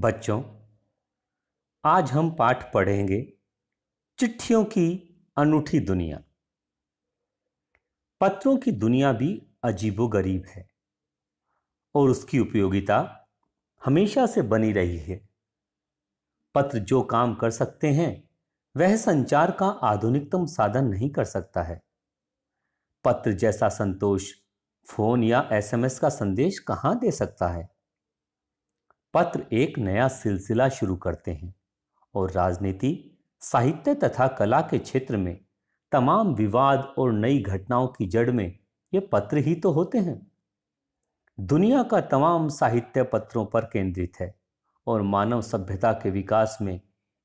बच्चों आज हम पाठ पढ़ेंगे चिट्ठियों की अनूठी दुनिया पत्रों की दुनिया भी अजीबोगरीब है और उसकी उपयोगिता हमेशा से बनी रही है पत्र जो काम कर सकते हैं वह संचार का आधुनिकतम साधन नहीं कर सकता है पत्र जैसा संतोष फोन या एसएमएस का संदेश कहाँ दे सकता है पत्र एक नया सिलसिला शुरू करते हैं और राजनीति साहित्य तथा कला के क्षेत्र में तमाम विवाद और नई घटनाओं की जड़ में ये पत्र ही तो होते हैं दुनिया का तमाम साहित्य पत्रों पर केंद्रित है और मानव सभ्यता के विकास में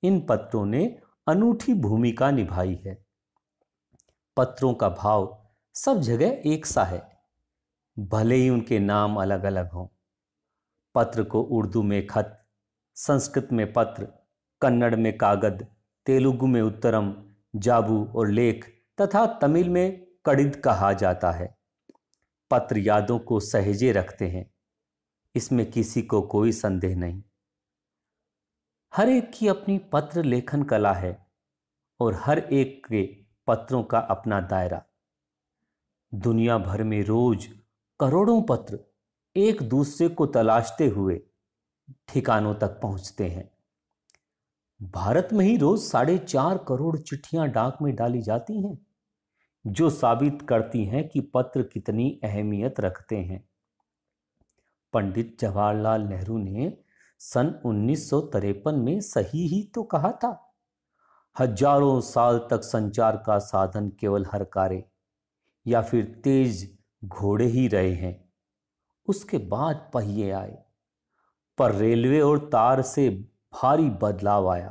इन पत्रों ने अनूठी भूमिका निभाई है पत्रों का भाव सब जगह एक सा है भले ही उनके नाम अलग अलग हों पत्र को उर्दू में खत संस्कृत में पत्र कन्नड़ में कागद तेलुगु में उत्तरम जाबू और लेख तथा तमिल में कड़िद कहा जाता है पत्र यादों को सहेजे रखते हैं इसमें किसी को कोई संदेह नहीं हर एक की अपनी पत्र लेखन कला है और हर एक के पत्रों का अपना दायरा दुनिया भर में रोज करोड़ों पत्र एक दूसरे को तलाशते हुए ठिकानों तक पहुंचते हैं भारत में ही रोज साढ़े चार करोड़ चिट्ठियां डाक में डाली जाती हैं जो साबित करती हैं कि पत्र कितनी अहमियत रखते हैं पंडित जवाहरलाल नेहरू ने सन उन्नीस में सही ही तो कहा था हजारों साल तक संचार का साधन केवल हर कार्य या फिर तेज घोड़े ही रहे हैं उसके बाद पहिए आए पर रेलवे और तार से भारी बदलाव आया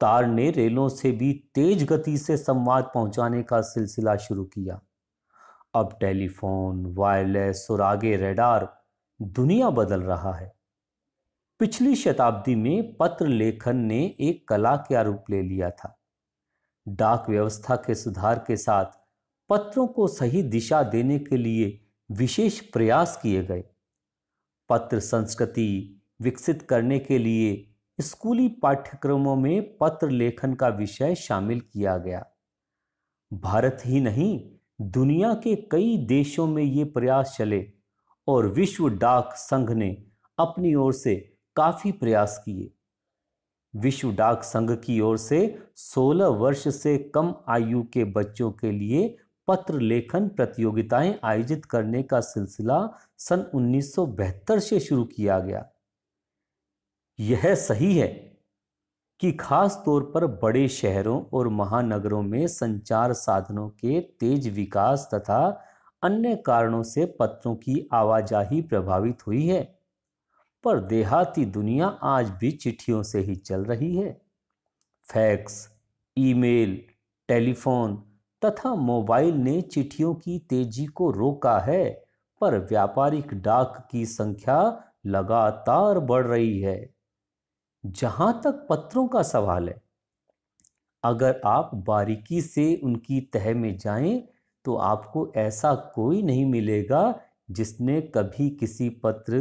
तार ने रेलों से भी तेज गति से संवाद पहुंचाने का सिलसिला शुरू किया अब टेलीफोन वायरलेस और आगे रेडार दुनिया बदल रहा है पिछली शताब्दी में पत्र लेखन ने एक कला के रूप ले लिया था डाक व्यवस्था के सुधार के साथ पत्रों को सही दिशा देने के लिए विशेष प्रयास किए गए पत्र संस्कृति विकसित करने के लिए स्कूली पाठ्यक्रमों में पत्र लेखन का विषय शामिल किया गया भारत ही नहीं दुनिया के कई देशों में ये प्रयास चले और विश्व डाक संघ ने अपनी ओर से काफ़ी प्रयास किए विश्व डाक संघ की ओर से 16 वर्ष से कम आयु के बच्चों के लिए पत्र लेखन प्रतियोगिताएं आयोजित करने का सिलसिला सन उन्नीस से शुरू किया गया यह सही है कि खास तौर पर बड़े शहरों और महानगरों में संचार साधनों के तेज विकास तथा अन्य कारणों से पत्रों की आवाजाही प्रभावित हुई है पर देहाती दुनिया आज भी चिट्ठियों से ही चल रही है फैक्स ईमेल टेलीफोन तथा मोबाइल ने चिट्ठियों की तेजी को रोका है पर व्यापारिक डाक की संख्या लगातार बढ़ रही है जहां तक पत्रों का सवाल है अगर आप बारीकी से उनकी तह में जाएं तो आपको ऐसा कोई नहीं मिलेगा जिसने कभी किसी पत्र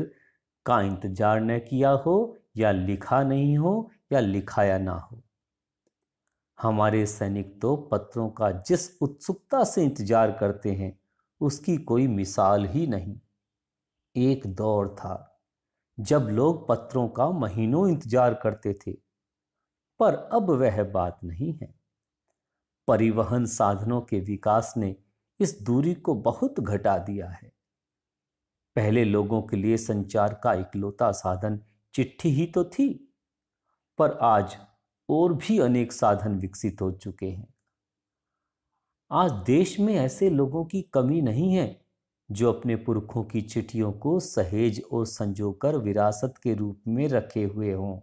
का इंतजार न किया हो या लिखा नहीं हो या लिखाया ना हो हमारे सैनिक तो पत्रों का जिस उत्सुकता से इंतजार करते हैं उसकी कोई मिसाल ही नहीं एक दौर था जब लोग पत्रों का महीनों इंतजार करते थे पर अब वह बात नहीं है परिवहन साधनों के विकास ने इस दूरी को बहुत घटा दिया है पहले लोगों के लिए संचार का इकलौता साधन चिट्ठी ही तो थी पर आज और भी अनेक साधन विकसित हो चुके हैं आज देश में ऐसे लोगों की कमी नहीं है जो अपने पुरखों की चिट्ठियों को सहेज और संजोकर विरासत के रूप में रखे हुए हों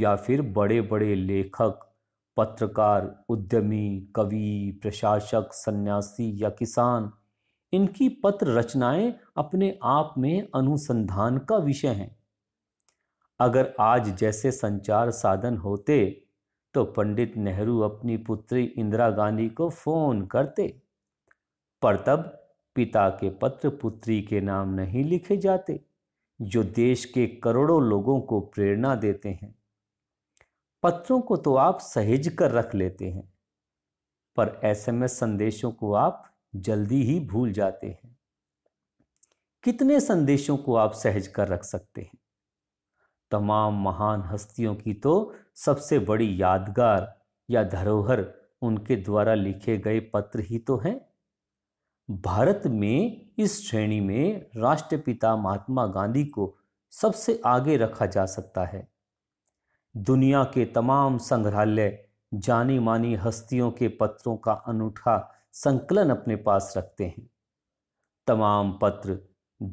या फिर बड़े बड़े लेखक पत्रकार उद्यमी कवि प्रशासक सन्यासी या किसान इनकी पत्र रचनाएं अपने आप में अनुसंधान का विषय हैं अगर आज जैसे संचार साधन होते तो पंडित नेहरू अपनी पुत्री इंदिरा गांधी को फोन करते पर तब पिता के पत्र पुत्री के नाम नहीं लिखे जाते जो देश के करोड़ों लोगों को प्रेरणा देते हैं पत्रों को तो आप सहेज कर रख लेते हैं पर एसएमएस संदेशों को आप जल्दी ही भूल जाते हैं कितने संदेशों को आप सहेज कर रख सकते हैं तमाम महान हस्तियों की तो सबसे बड़ी यादगार या धरोहर उनके द्वारा लिखे गए पत्र ही तो हैं भारत में इस श्रेणी में राष्ट्रपिता महात्मा गांधी को सबसे आगे रखा जा सकता है दुनिया के तमाम संग्रहालय जानी मानी हस्तियों के पत्रों का अनूठा संकलन अपने पास रखते हैं तमाम पत्र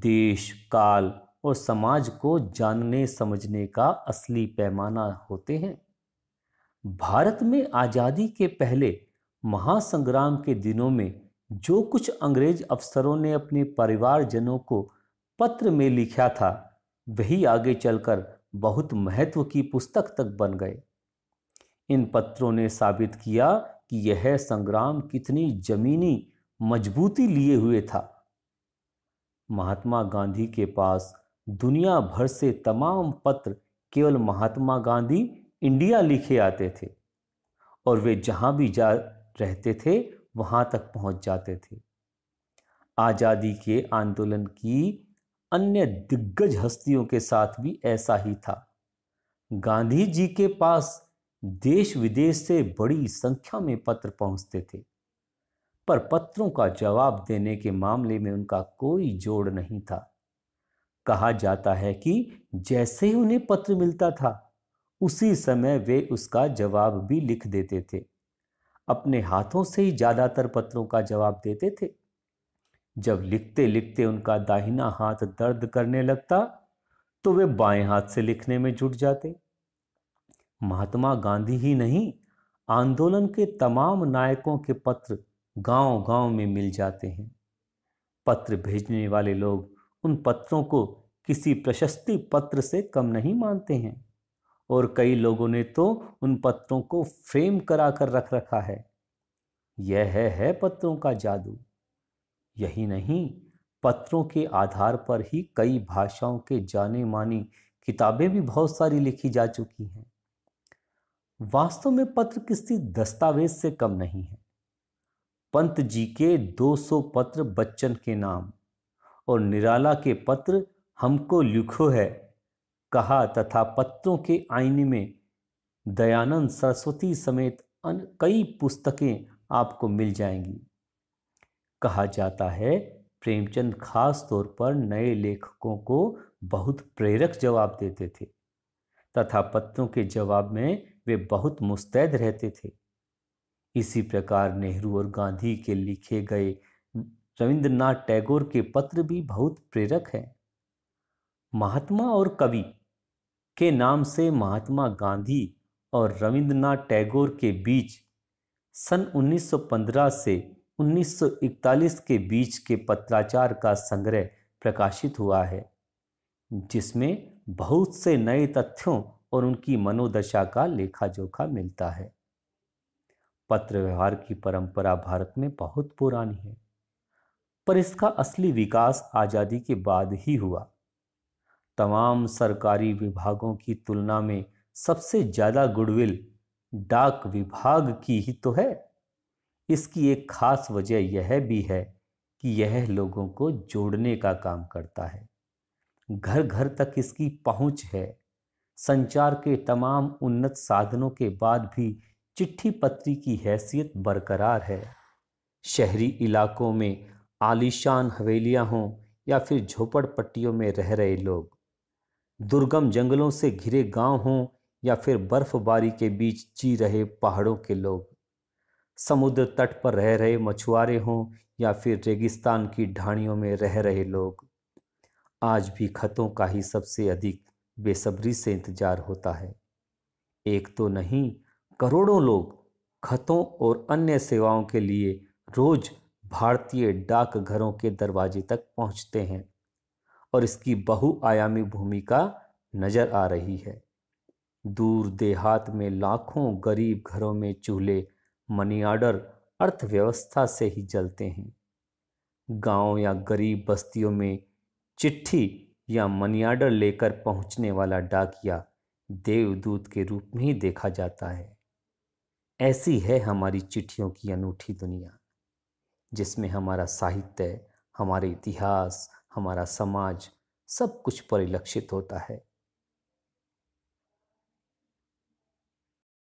देश काल और समाज को जानने समझने का असली पैमाना होते हैं भारत में आज़ादी के पहले महासंग्राम के दिनों में जो कुछ अंग्रेज अफसरों ने अपने परिवारजनों को पत्र में लिखा था वही आगे चलकर बहुत महत्व की पुस्तक तक बन गए इन पत्रों ने साबित किया कि यह संग्राम कितनी जमीनी मजबूती लिए हुए था महात्मा गांधी के पास दुनिया भर से तमाम पत्र केवल महात्मा गांधी इंडिया लिखे आते थे और वे जहां भी जा रहते थे वहां तक पहुंच जाते थे आज़ादी के आंदोलन की अन्य दिग्गज हस्तियों के साथ भी ऐसा ही था गांधी जी के पास देश विदेश से बड़ी संख्या में पत्र पहुंचते थे पर पत्रों का जवाब देने के मामले में उनका कोई जोड़ नहीं था कहा जाता है कि जैसे ही उन्हें पत्र मिलता था उसी समय वे उसका जवाब भी लिख देते थे अपने हाथों से ही ज़्यादातर पत्रों का जवाब देते थे जब लिखते लिखते उनका दाहिना हाथ दर्द करने लगता तो वे बाएं हाथ से लिखने में जुट जाते महात्मा गांधी ही नहीं आंदोलन के तमाम नायकों के पत्र गांव-गांव में मिल जाते हैं पत्र भेजने वाले लोग उन पत्रों को किसी प्रशस्ति पत्र से कम नहीं मानते हैं और कई लोगों ने तो उन पत्रों को फ्रेम करा कर रख रखा है यह है, है पत्रों का जादू यही नहीं पत्रों के आधार पर ही कई भाषाओं के जाने मानी किताबें भी बहुत सारी लिखी जा चुकी हैं वास्तव में पत्र किसी दस्तावेज से कम नहीं है पंत जी के 200 पत्र बच्चन के नाम और निराला के पत्र हमको लिखो है कहा तथा पत्रों के आईने में दयानंद सरस्वती समेत अन कई पुस्तकें आपको मिल जाएंगी कहा जाता है प्रेमचंद खास तौर पर नए लेखकों को बहुत प्रेरक जवाब देते थे तथा पत्रों के जवाब में वे बहुत मुस्तैद रहते थे इसी प्रकार नेहरू और गांधी के लिखे गए रविंद्रनाथ टैगोर के पत्र भी बहुत प्रेरक हैं महात्मा और कवि के नाम से महात्मा गांधी और रविंद्रनाथ टैगोर के बीच सन 1915 से 1941 के बीच के पत्राचार का संग्रह प्रकाशित हुआ है जिसमें बहुत से नए तथ्यों और उनकी मनोदशा का लेखा जोखा मिलता है पत्र व्यवहार की परंपरा भारत में बहुत पुरानी है पर इसका असली विकास आज़ादी के बाद ही हुआ तमाम सरकारी विभागों की तुलना में सबसे ज़्यादा गुडविल डाक विभाग की ही तो है इसकी एक खास वजह यह भी है कि यह लोगों को जोड़ने का काम करता है घर घर तक इसकी पहुंच है संचार के तमाम उन्नत साधनों के बाद भी चिट्ठी पत्री की हैसियत बरकरार है शहरी इलाकों में आलीशान हवेलियां हों या फिर झोपड़पट्टियों में रह रहे लोग दुर्गम जंगलों से घिरे गांव हों या फिर बर्फबारी के बीच जी रहे पहाड़ों के लोग समुद्र तट पर रह रहे मछुआरे हों या फिर रेगिस्तान की ढाणियों में रह रहे लोग आज भी खतों का ही सबसे अधिक बेसब्री से इंतजार होता है एक तो नहीं करोड़ों लोग खतों और अन्य सेवाओं के लिए रोज भारतीय डाकघरों के दरवाजे तक पहुंचते हैं और इसकी बहुआयामी भूमिका नजर आ रही है दूर देहात में लाखों गरीब घरों में चूल्हे मनी ऑर्डर अर्थव्यवस्था से ही जलते हैं गांव या गरीब बस्तियों में चिट्ठी या मनी ऑर्डर लेकर पहुंचने वाला डाकिया देवदूत के रूप में ही देखा जाता है ऐसी है हमारी चिट्ठियों की अनूठी दुनिया जिसमें हमारा साहित्य हमारे इतिहास हमारा समाज सब कुछ परिलक्षित होता है